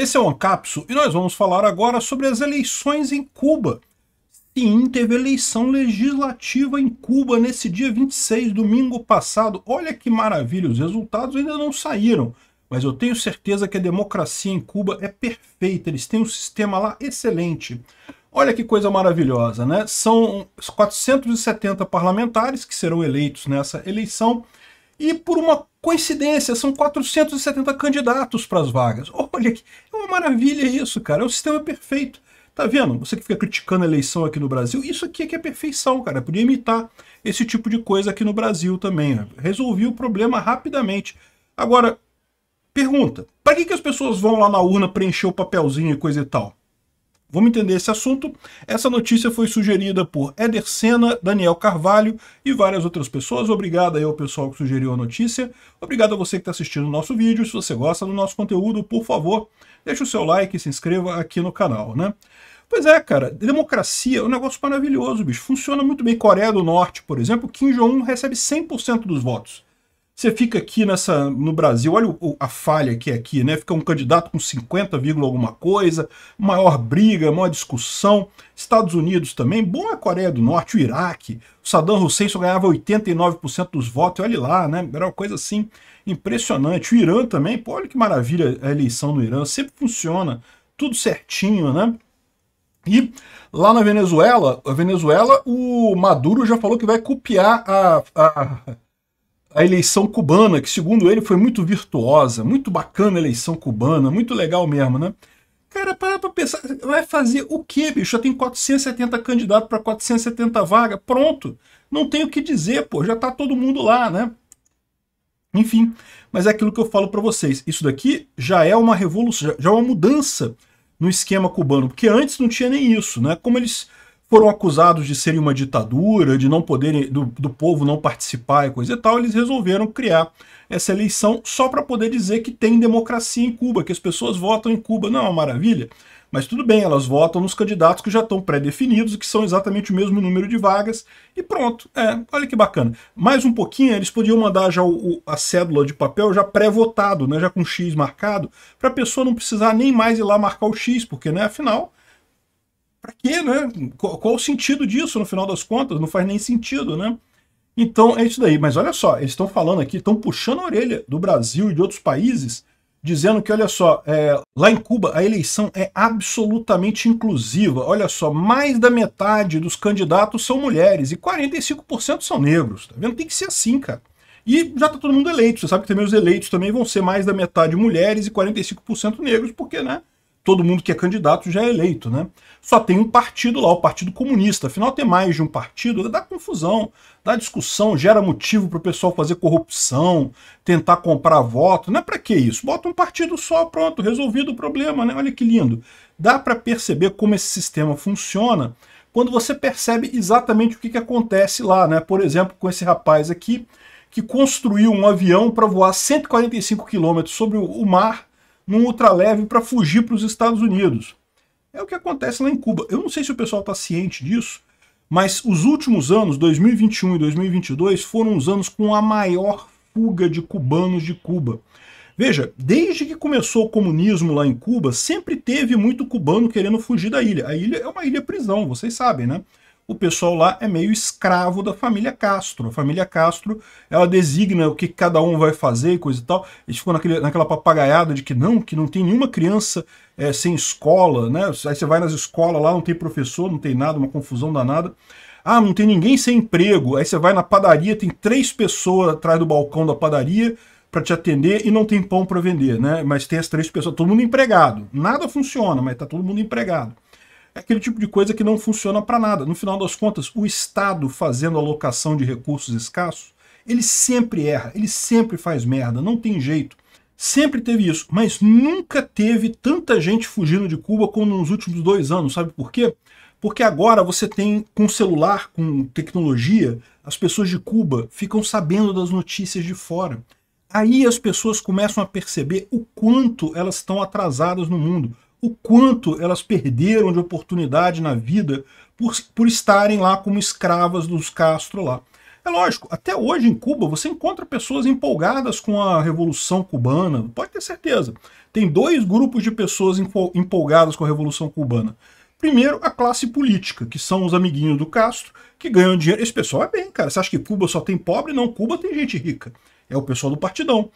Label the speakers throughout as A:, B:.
A: Esse é o Ancapso e nós vamos falar agora sobre as eleições em Cuba. Sim, teve eleição legislativa em Cuba nesse dia 26, domingo passado. Olha que maravilha, os resultados ainda não saíram. Mas eu tenho certeza que a democracia em Cuba é perfeita, eles têm um sistema lá excelente. Olha que coisa maravilhosa, né? São 470 parlamentares que serão eleitos nessa eleição e por uma Coincidência, são 470 candidatos para as vagas. Olha, que é uma maravilha isso, cara. É o sistema perfeito. Tá vendo? Você que fica criticando a eleição aqui no Brasil, isso aqui é que é perfeição, cara. Eu podia imitar esse tipo de coisa aqui no Brasil também. Né? Resolvi o problema rapidamente. Agora, pergunta: para que, que as pessoas vão lá na urna preencher o papelzinho e coisa e tal? Vamos entender esse assunto. Essa notícia foi sugerida por Eder Senna, Daniel Carvalho e várias outras pessoas. Obrigado aí ao pessoal que sugeriu a notícia. Obrigado a você que está assistindo o nosso vídeo. Se você gosta do nosso conteúdo, por favor, deixe o seu like e se inscreva aqui no canal, né? Pois é, cara, democracia é um negócio maravilhoso, bicho. Funciona muito bem. Coreia do Norte, por exemplo, Kim Jong-un recebe 100% dos votos. Você fica aqui nessa no Brasil, olha o, a falha que é aqui, né? Fica um candidato com 50, alguma coisa, maior briga, maior discussão. Estados Unidos também, bom é a Coreia do Norte, o Iraque. O Saddam Hussein só ganhava 89% dos votos, olha lá, né? Era uma coisa assim impressionante. O Irã também, pô, olha que maravilha a eleição no Irã, sempre funciona, tudo certinho, né? E lá na Venezuela, a Venezuela, o Maduro já falou que vai copiar a, a a eleição cubana, que segundo ele foi muito virtuosa, muito bacana a eleição cubana, muito legal mesmo, né? Cara, para pra pensar, vai fazer o quê, bicho? Já tem 470 candidatos para 470 vagas, pronto. Não tem o que dizer, pô, já tá todo mundo lá, né? Enfim, mas é aquilo que eu falo para vocês. Isso daqui já é uma revolução, já é uma mudança no esquema cubano, porque antes não tinha nem isso, né? Como eles foram acusados de serem uma ditadura, de não poderem, do, do, povo não participar e coisa e tal, eles resolveram criar essa eleição só para poder dizer que tem democracia em Cuba, que as pessoas votam em Cuba. Não, é uma maravilha. Mas tudo bem, elas votam nos candidatos que já estão pré-definidos, que são exatamente o mesmo número de vagas, e pronto. É, olha que bacana. Mais um pouquinho, eles podiam mandar já o, a cédula de papel já pré-votado, né, já com X marcado, para a pessoa não precisar nem mais ir lá marcar o X, porque, né, afinal, Pra quê, né? Qual, qual, o sentido disso, no final das contas? Não faz nem sentido, né? Então é isso daí. Mas olha só, eles estão falando aqui, estão puxando a orelha do Brasil e de outros países, dizendo que, olha só, é, lá em Cuba a eleição é absolutamente inclusiva. Olha só, mais da metade dos candidatos são mulheres e 45% são negros. Tá vendo? Tem que ser assim, cara. E já tá todo mundo eleito. Você sabe que também os eleitos também vão ser mais da metade mulheres e 45% negros, porque, né? todo mundo que é candidato já é eleito, né? Só tem um partido lá, o Partido Comunista. Afinal, ter mais de um partido dá confusão, dá discussão, gera motivo para o pessoal fazer corrupção, tentar comprar voto. Não é para que isso? Bota um partido só, pronto, resolvido o problema, né? Olha que lindo. Dá para perceber como esse sistema funciona quando você percebe exatamente o que, que acontece lá, né? Por exemplo, com esse rapaz aqui que construiu um avião para voar 145 quilômetros sobre o mar num ultraleve para fugir para os Estados Unidos. É o que acontece lá em Cuba. Eu não sei se o pessoal está ciente disso, mas os últimos anos, 2021 e 2022, foram os anos com a maior fuga de cubanos de Cuba. Veja, desde que começou o comunismo lá em Cuba, sempre teve muito cubano querendo fugir da ilha. A ilha é uma ilha prisão, vocês sabem, né? o pessoal lá é meio escravo da família Castro. A família Castro, ela designa o que cada um vai fazer e coisa e tal. Eles ficam naquele, naquela papagaiada de que não, que não tem nenhuma criança é, sem escola, né? Aí você vai nas escolas lá, não tem professor, não tem nada, uma confusão danada. Ah, não tem ninguém sem emprego. Aí você vai na padaria, tem três pessoas atrás do balcão da padaria para te atender e não tem pão para vender, né? Mas tem as três pessoas, todo mundo empregado. Nada funciona, mas tá todo mundo empregado. É aquele tipo de coisa que não funciona para nada. No final das contas, o Estado fazendo alocação de recursos escassos, ele sempre erra, ele sempre faz merda, não tem jeito. Sempre teve isso, mas nunca teve tanta gente fugindo de Cuba como nos últimos dois anos, sabe por quê? Porque agora você tem, com celular, com tecnologia, as pessoas de Cuba ficam sabendo das notícias de fora. Aí as pessoas começam a perceber o quanto elas estão atrasadas no mundo o quanto elas perderam de oportunidade na vida por, por estarem lá como escravas dos Castro lá. É lógico, até hoje em Cuba você encontra pessoas empolgadas com a Revolução Cubana, pode ter certeza. Tem dois grupos de pessoas empolgadas com a Revolução Cubana. Primeiro, a classe política, que são os amiguinhos do Castro, que ganham dinheiro. Esse pessoal é bem, cara. Você acha que Cuba só tem pobre? Não, Cuba tem gente rica. É o pessoal do partidão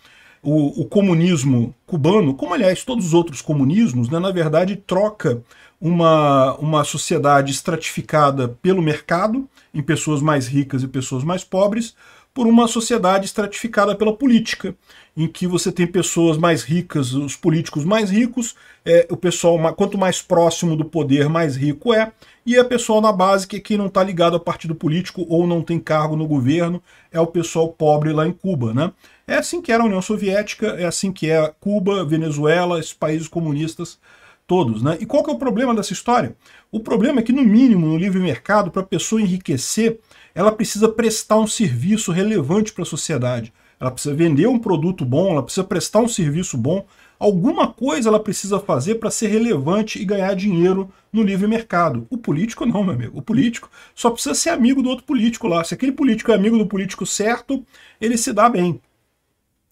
A: o, o comunismo cubano, como aliás todos os outros comunismos, né, na verdade troca uma, uma sociedade estratificada pelo mercado, em pessoas mais ricas e pessoas mais pobres, por uma sociedade estratificada pela política, em que você tem pessoas mais ricas, os políticos mais ricos, é, o pessoal quanto mais próximo do poder, mais rico é, e a é pessoa na base que é quem não está ligado ao partido político ou não tem cargo no governo é o pessoal pobre lá em Cuba. Né? É assim que era a União Soviética, é assim que é Cuba, Venezuela, esses países comunistas todos. Né? E qual que é o problema dessa história? O problema é que, no mínimo, no livre mercado, para a pessoa enriquecer, ela precisa prestar um serviço relevante para a sociedade. Ela precisa vender um produto bom, ela precisa prestar um serviço bom. Alguma coisa ela precisa fazer para ser relevante e ganhar dinheiro no livre mercado. O político não, meu amigo. O político só precisa ser amigo do outro político lá. Se aquele político é amigo do político certo, ele se dá bem.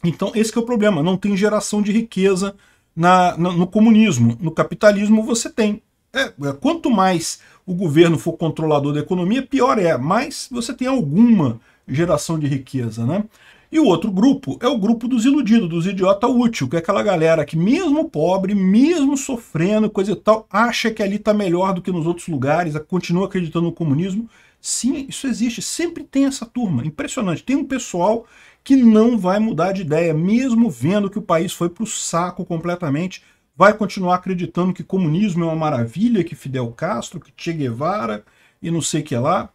A: Então esse é o problema, não tem geração de riqueza na, no, no comunismo. No capitalismo você tem. É, é, quanto mais o governo for controlador da economia, pior é, mas você tem alguma geração de riqueza, né? E o outro grupo é o grupo dos iludidos, dos idiota útil, que é aquela galera que mesmo pobre, mesmo sofrendo, coisa e tal, acha que ali está melhor do que nos outros lugares, continua acreditando no comunismo. Sim, isso existe, sempre tem essa turma, impressionante. Tem um pessoal que não vai mudar de ideia, mesmo vendo que o país foi para o saco completamente, vai continuar acreditando que comunismo é uma maravilha, que Fidel Castro, que Che Guevara e não sei o que lá.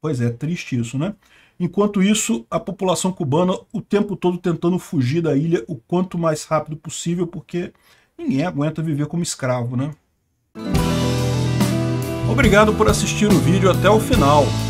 A: Pois é, triste isso, né? Enquanto isso, a população cubana o tempo todo tentando fugir da ilha o quanto mais rápido possível, porque ninguém aguenta viver como escravo, né? Obrigado por assistir o vídeo até o final.